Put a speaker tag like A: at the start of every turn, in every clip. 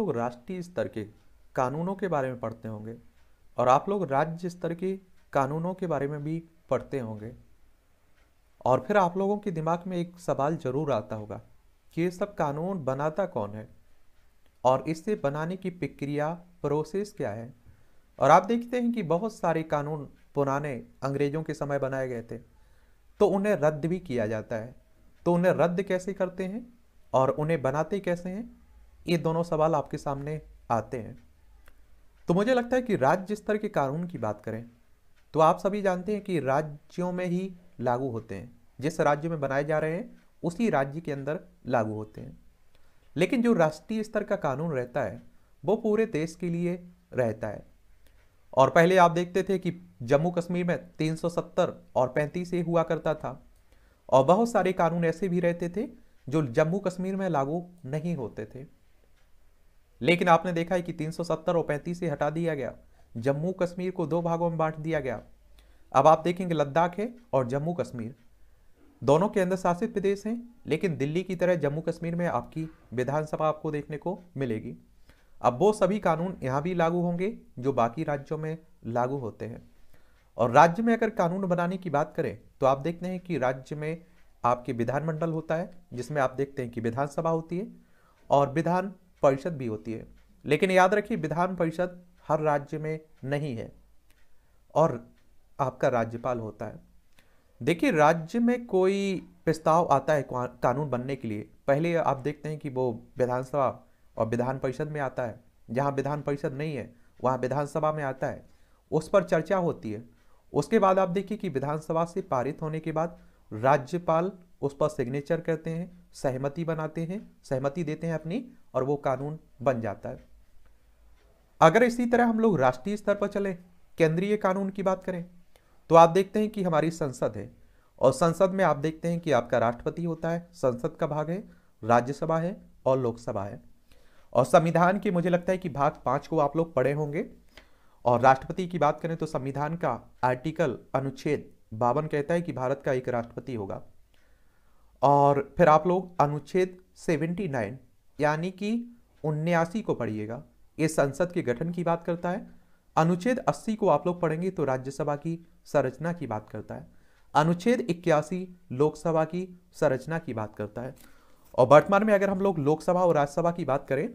A: लोग राष्ट्रीय स्तर के कानूनों के बारे में पढ़ते होंगे और आप लोग राज्य स्तर के कानूनों के बारे में भी पढ़ते होंगे और फिर आप लोगों के दिमाग में एक सवाल जरूर आता होगा कि ये सब कानून बनाता कौन है और इसे बनाने की प्रक्रिया प्रोसेस क्या है और आप देखते हैं कि बहुत सारे कानून पुराने अंग्रेजों के समय बनाए गए थे तो उन्हें रद्द भी किया जाता है तो उन्हें रद्द कैसे करते हैं और उन्हें बनाते कैसे हैं ये दोनों सवाल आपके सामने आते हैं तो मुझे लगता है कि राज्य स्तर के कानून की बात करें तो आप सभी जानते हैं कि राज्यों में ही लागू होते हैं जिस राज्य में बनाए जा रहे हैं उसी राज्य के अंदर लागू होते हैं लेकिन जो राष्ट्रीय स्तर का कानून रहता है वो पूरे देश के लिए रहता है और पहले आप देखते थे कि जम्मू कश्मीर में 370 और 35 ए हुआ करता था और बहुत सारे कानून ऐसे भी रहते थे जो जम्मू कश्मीर में लागू नहीं होते थे लेकिन आपने देखा है कि 370 और पैंतीस से हटा दिया गया जम्मू कश्मीर को दो भागों में बांट दिया गया अब आप देखेंगे लद्दाख है और जम्मू कश्मीर दोनों के अंदर शासित प्रदेश हैं लेकिन दिल्ली की तरह जम्मू कश्मीर में आपकी विधानसभा आपको देखने को मिलेगी अब वो सभी कानून यहाँ भी लागू होंगे जो बाकी राज्यों में लागू होते हैं और राज्य में अगर कानून बनाने की बात करें तो आप देखते हैं कि राज्य में आपके विधानमंडल होता है जिसमें आप देखते हैं कि विधानसभा होती है और विधान परिषद भी होती है लेकिन याद रखिए विधान परिषद हर राज्य में नहीं है और आपका राज्यपाल होता है देखिए राज्य में कोई प्रस्ताव आता है कानून बनने के लिए पहले आप देखते हैं कि वो विधानसभा और विधान परिषद में आता है जहाँ विधान परिषद नहीं है वहाँ विधानसभा में आता है उस पर चर्चा होती है उसके बाद आप देखिए कि विधानसभा से पारित होने के बाद राज्यपाल उस पर सिग्नेचर करते हैं सहमति बनाते हैं सहमति देते हैं अपनी और वो कानून बन जाता है अगर इसी तरह हम लोग राष्ट्रीय स्तर पर चलें केंद्रीय कानून की बात करें तो आप देखते हैं कि हमारी संसद है और संसद में आप देखते हैं कि आपका राष्ट्रपति होता है संसद का भाग है राज्यसभा है और लोकसभा है और संविधान के मुझे लगता है कि भाग पाँच को आप लोग पढ़े होंगे और राष्ट्रपति की बात करें तो संविधान का आर्टिकल अनुच्छेद बावन कहता है कि भारत का एक राष्ट्रपति होगा और फिर आप लोग अनुच्छेद 79 यानी कि उन्यासी को पढ़िएगा ये संसद के गठन की बात करता है अनुच्छेद 80 को आप लोग पढ़ेंगे तो राज्यसभा की संरचना की बात करता है अनुच्छेद इक्यासी लोकसभा की संरचना की बात करता है और वर्तमान में अगर हम लोग लोकसभा और राज्यसभा की बात करें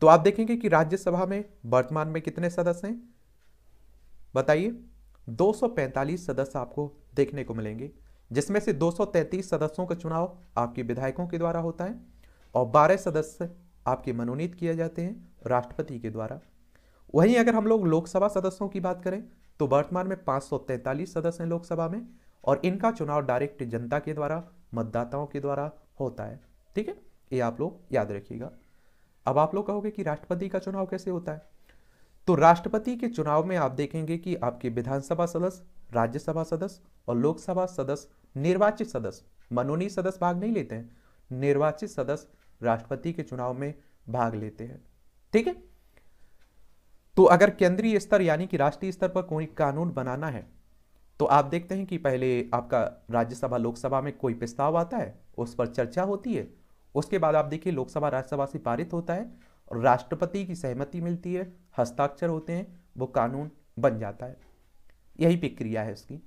A: तो आप देखेंगे कि राज्यसभा में वर्तमान में कितने सदस्य हैं बताइए 245 सदस्य आपको देखने को मिलेंगे जिसमें से 233 सदस्यों का चुनाव आपके विधायकों के द्वारा होता है और 12 सदस्य आपके मनोनीत किए जाते हैं राष्ट्रपति के द्वारा वहीं अगर हम लोग लोकसभा सदस्यों की बात करें तो वर्तमान में 543 सदस्य हैं लोकसभा में और इनका चुनाव डायरेक्ट जनता के द्वारा मतदाताओं के द्वारा होता है ठीक है ये आप लोग याद रखिएगा अब आप लोग कहोगे कि राष्ट्रपति का चुनाव कैसे होता है तो राष्ट्रपति के चुनाव में आप देखेंगे कि आपके विधानसभा सदस्य राज्यसभा सदस्य और लोकसभा सदस्य निर्वाचित सदस्य मनोनीत सदस्य भाग नहीं लेते हैं निर्वाचित सदस्य राष्ट्रपति के चुनाव में भाग लेते हैं ठीक है तो अगर केंद्रीय स्तर यानी कि राष्ट्रीय स्तर पर कोई कानून बनाना है तो आप देखते हैं कि पहले आपका राज्यसभा लोकसभा में कोई प्रस्ताव आता है उस पर चर्चा होती है उसके बाद आप देखिए लोकसभा राज्यसभा से पारित होता है और राष्ट्रपति की सहमति मिलती है हस्ताक्षर होते हैं वो कानून बन जाता है यही प्रक्रिया है इसकी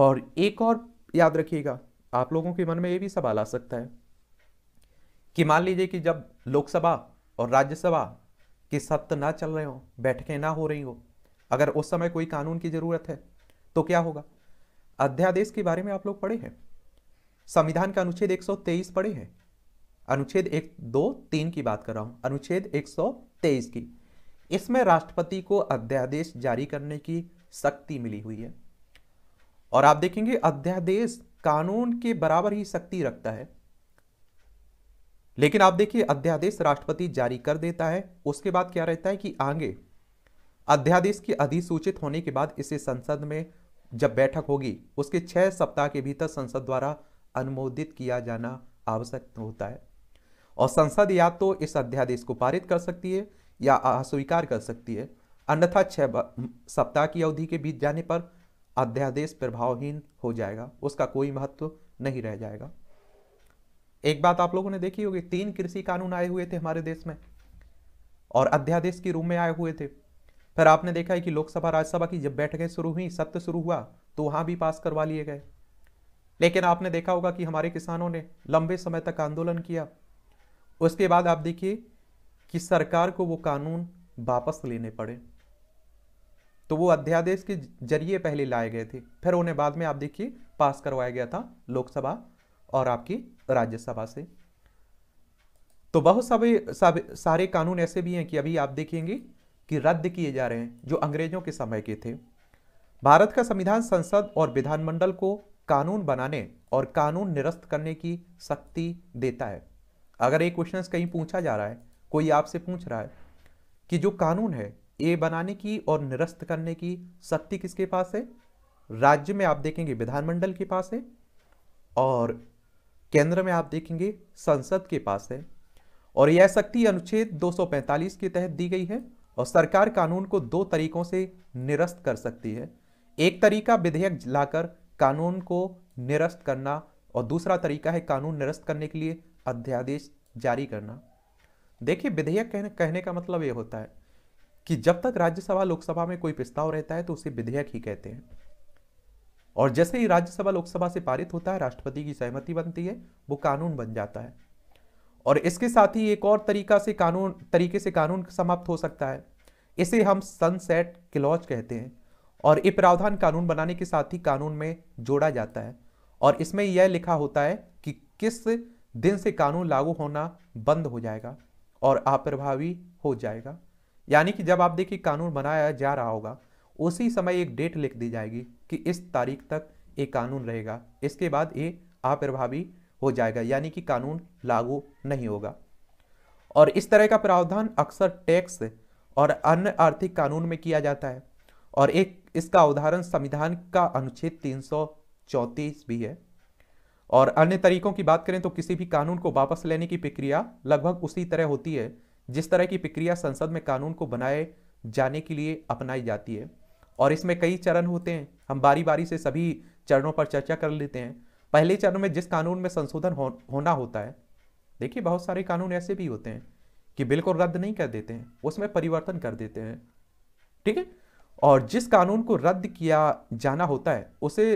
A: और एक और याद रखिएगा आप लोगों के मन में ये भी सवाल आ सकता है कि मान लीजिए कि जब लोकसभा और राज्यसभा के सत्र ना चल रहे हो बैठकें ना हो रही हों अगर उस समय कोई कानून की ज़रूरत है तो क्या होगा अध्यादेश के बारे में आप लोग पढ़े हैं संविधान का अनुच्छेद 123 पढ़े हैं अनुच्छेद एक दो तीन की बात कर रहा हूं अनुच्छेद 123 की इसमें राष्ट्रपति को अध्यादेश जारी करने की शक्ति मिली हुई है और आप देखेंगे अध्यादेश कानून के बराबर ही शक्ति रखता है लेकिन आप देखिए अध्यादेश राष्ट्रपति जारी कर देता है उसके बाद क्या रहता है कि आगे अध्यादेश की अधिसूचित होने के बाद इसे संसद में जब बैठक होगी उसके छह सप्ताह के भीतर संसद द्वारा अनुमोदित किया जाना आवश्यक होता है और संसद या तो इस अध्यादेश को पारित कर सकती है या अस्वीकार कर सकती है अन्यथा छह सप्ताह की अवधि के बीत जाने पर अध्यादेश प्रभावहीन हो जाएगा उसका कोई महत्व नहीं रह जाएगा एक बात आप लोगों ने देखी होगी तीन कृषि कानून आए हुए थे हमारे देश में और अध्यादेश के रूप में आए हुए थे फिर आपने देखा है कि लोकसभा राज्यसभा की जब बैठकें शुरू हुई सत्र शुरू हुआ तो वहां भी पास करवा लिए गए लेकिन आपने देखा होगा कि हमारे किसानों ने लंबे समय तक आंदोलन किया उसके बाद आप देखिए कि सरकार को वो कानून वापस लेने पड़े तो वो अध्यादेश के जरिए पहले लाए गए थे फिर उन्हें बाद में आप देखिए पास करवाया गया था लोकसभा और आपकी राज्यसभा से तो बहुत सारे सारे कानून ऐसे भी हैं कि अभी आप देखेंगे कि रद्द किए जा रहे हैं जो अंग्रेजों के समय के थे भारत का संविधान संसद और विधानमंडल को कानून बनाने और कानून निरस्त करने की शक्ति देता है अगर एक क्वेश्चन कहीं पूछा जा रहा है कोई आपसे पूछ रहा है कि जो कानून है ए बनाने की और निरस्त करने की शक्ति किसके पास है राज्य में आप देखेंगे विधानमंडल के पास है और केंद्र में आप देखेंगे संसद के पास है और यह शक्ति अनुच्छेद 245 के तहत दी गई है और सरकार कानून को दो तरीकों से निरस्त कर सकती है एक तरीका विधेयक लाकर कानून को निरस्त करना और दूसरा तरीका है कानून निरस्त करने के लिए अध्यादेश जारी करना देखिए विधेयक कहने, कहने का मतलब ये होता है कि जब तक राज्यसभा लोकसभा में कोई प्रस्ताव रहता है तो उसे विधेयक ही कहते हैं और जैसे ही राज्यसभा लोकसभा से पारित होता है राष्ट्रपति की सहमति बनती है वो कानून बन जाता है और इसके साथ ही एक और तरीका से कानून तरीके से कानून समाप्त हो सकता है इसे हम सनसेट क्लॉज कहते हैं और ये प्रावधान कानून बनाने के साथ ही कानून में जोड़ा जाता है और इसमें यह लिखा होता है कि किस दिन से कानून लागू होना बंद हो जाएगा और अप्रभावी हो जाएगा यानी कि जब आप देखिए कानून बनाया जा रहा होगा उसी समय एक डेट लिख दी जाएगी कि इस तारीख तक ये कानून रहेगा इसके बाद ये अप्रभावी हो जाएगा यानी कि कानून लागू नहीं होगा और इस तरह का प्रावधान अक्सर टैक्स और अन्य आर्थिक कानून में किया जाता है और एक इसका उदाहरण संविधान का अनुच्छेद तीन भी है और अन्य तरीकों की बात करें तो किसी भी कानून को वापस लेने की प्रक्रिया लगभग उसी तरह होती है जिस तरह की प्रक्रिया संसद में कानून को बनाए जाने के लिए अपनाई जाती है और इसमें कई चरण होते हैं हम बारी बारी से सभी चरणों पर चर्चा कर लेते हैं पहले चरण में जिस कानून में संशोधन हो, होना होता है देखिए बहुत सारे कानून ऐसे भी होते हैं कि बिल को रद्द नहीं कर देते हैं उसमें परिवर्तन कर देते हैं ठीक है और जिस कानून को रद्द किया जाना होता है उसे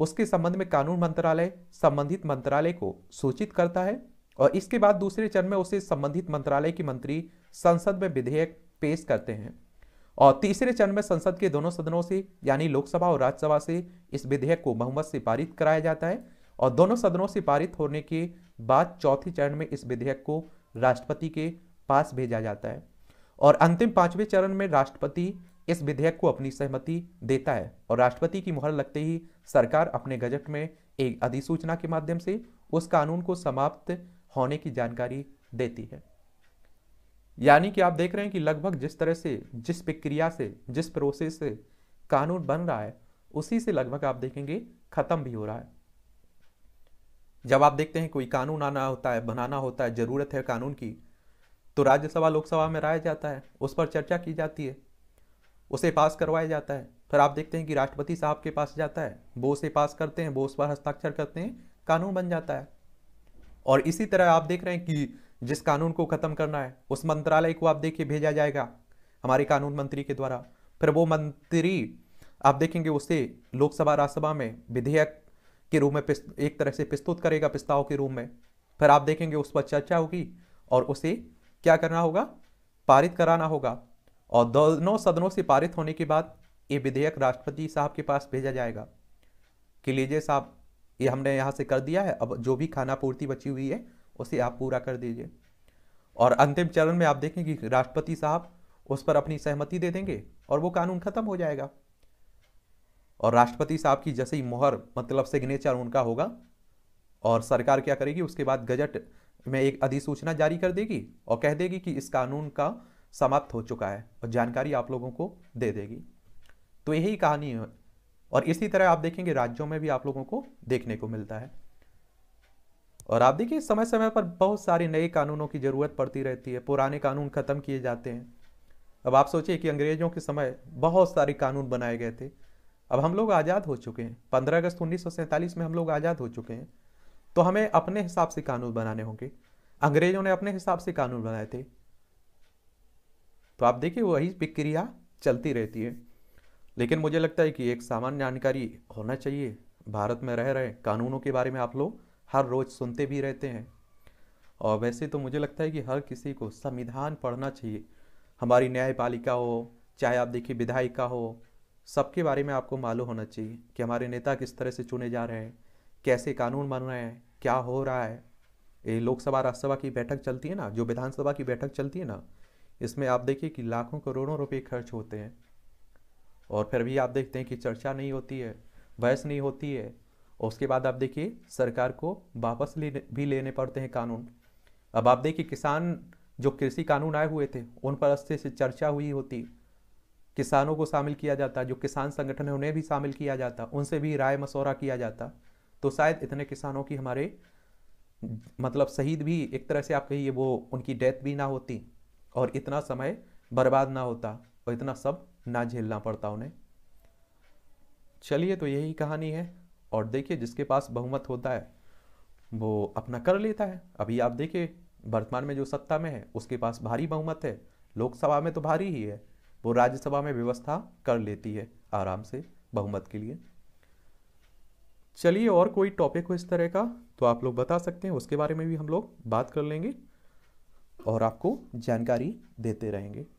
A: उसके संबंध में कानून मंत्रालय संबंधित मंत्रालय को सूचित करता है और इसके बाद दूसरे चरण में उसे संबंधित मंत्रालय के मंत्री संसद में विधेयक पेश करते हैं और तीसरे चरण में संसद के दोनों सदनों से यानी लोकसभा और राज्यसभा से इस विधेयक को बहुमत से पारित कराया जाता है और दोनों सदनों से पारित होने के बाद चौथे चरण में इस विधेयक को राष्ट्रपति के पास भेजा जाता है और अंतिम पांचवें चरण में राष्ट्रपति इस विधेयक को अपनी सहमति देता है और राष्ट्रपति की मुहर लगते ही सरकार अपने गजट में एक अधिसूचना के माध्यम से उस कानून को समाप्त होने की जानकारी देती है यानी कि आप देख रहे हैं कि लगभग जिस तरह से जिस प्रक्रिया से जिस प्रोसेस से कानून बन रहा है उसी से लगभग आप देखेंगे खत्म भी हो रहा है जब आप देखते हैं कोई कानून आना होता है बनाना होता है जरूरत है कानून की तो राज्यसभा लोकसभा में लाया जाता है उस पर चर्चा की जाती है उसे पास करवाया जाता है फिर आप देखते हैं कि राष्ट्रपति साहब के पास जाता है वो उसे पास करते हैं वो उस पर हस्ताक्षर करते हैं कानून बन जाता है और इसी तरह आप देख रहे हैं कि जिस कानून को खत्म करना है उस मंत्रालय को आप देखिए भेजा जाएगा हमारे कानून मंत्री के द्वारा फिर वो मंत्री आप देखेंगे उसे लोकसभा राज्यसभा में विधेयक के रूप में एक तरह से प्रस्तुत करेगा प्रस्ताव के रूप में फिर आप देखेंगे उस पर चर्चा होगी और उसे क्या करना होगा पारित कराना होगा और दोनों सदनों से पारित होने के बाद ये विधेयक राष्ट्रपति साहब के पास भेजा जाएगा कि लीजिए साहब ये हमने यहाँ से कर दिया है अब जो भी खाना पूर्ति बची हुई है उसे आप पूरा कर दीजिए और अंतिम चरण में आप देखें कि राष्ट्रपति साहब उस पर अपनी सहमति दे देंगे और वो कानून खत्म हो जाएगा और राष्ट्रपति साहब की जैसे ही मोहर मतलब सिग्नेचर उनका होगा और सरकार क्या करेगी उसके बाद गजट में एक अधिसूचना जारी कर देगी और कह देगी कि इस कानून का समाप्त हो चुका है और जानकारी आप लोगों को दे देगी तो यही कहानी और इसी तरह आप देखेंगे राज्यों में भी आप लोगों को देखने को मिलता है और आप देखिए समय समय पर बहुत सारे नए कानूनों की ज़रूरत पड़ती रहती है पुराने कानून ख़त्म किए जाते हैं अब आप सोचिए कि अंग्रेज़ों के समय बहुत सारे कानून बनाए गए थे अब हम लोग आज़ाद हो चुके हैं पंद्रह अगस्त उन्नीस में हम लोग आज़ाद हो चुके हैं तो हमें अपने हिसाब से कानून बनाने होंगे अंग्रेज़ों ने अपने हिसाब से कानून बनाए थे तो आप देखिए वही प्रक्रिया चलती रहती है लेकिन मुझे लगता है कि एक सामान्य जानकारी होना चाहिए भारत में रह रहे कानूनों के बारे में आप लोग हर रोज़ सुनते भी रहते हैं और वैसे तो मुझे लगता है कि हर किसी को संविधान पढ़ना चाहिए हमारी न्यायपालिका हो चाहे आप देखिए विधायिका हो सबके बारे में आपको मालूम होना चाहिए कि हमारे नेता किस तरह से चुने जा रहे हैं कैसे कानून बन रहे हैं क्या हो रहा है ये लोकसभा राज्यसभा की बैठक चलती है ना जो विधानसभा की बैठक चलती है ना इसमें आप देखिए कि लाखों करोड़ों रुपये खर्च होते हैं और फिर भी आप देखते हैं कि चर्चा नहीं होती है बहस नहीं होती है और उसके बाद आप देखिए सरकार को वापस ले भी लेने पड़ते हैं कानून अब आप देखिए किसान जो कृषि कानून आए हुए थे उन पर अस्थे से चर्चा हुई होती किसानों को शामिल किया जाता जो किसान संगठन है उन्हें भी शामिल किया जाता उनसे भी राय मशवरा किया जाता तो शायद इतने किसानों की हमारे मतलब शहीद भी एक तरह से आप कहिए वो उनकी डेथ भी ना होती और इतना समय बर्बाद ना होता और इतना सब ना झेलना पड़ता उन्हें चलिए तो यही कहानी है और देखिए जिसके पास बहुमत होता है वो अपना कर लेता है अभी आप देखिए वर्तमान में जो सत्ता में है उसके पास भारी बहुमत है लोकसभा में तो भारी ही है वो राज्यसभा में व्यवस्था कर लेती है आराम से बहुमत के लिए चलिए और कोई टॉपिक हो इस तरह का तो आप लोग बता सकते हैं उसके बारे में भी हम लोग बात कर लेंगे और आपको जानकारी देते रहेंगे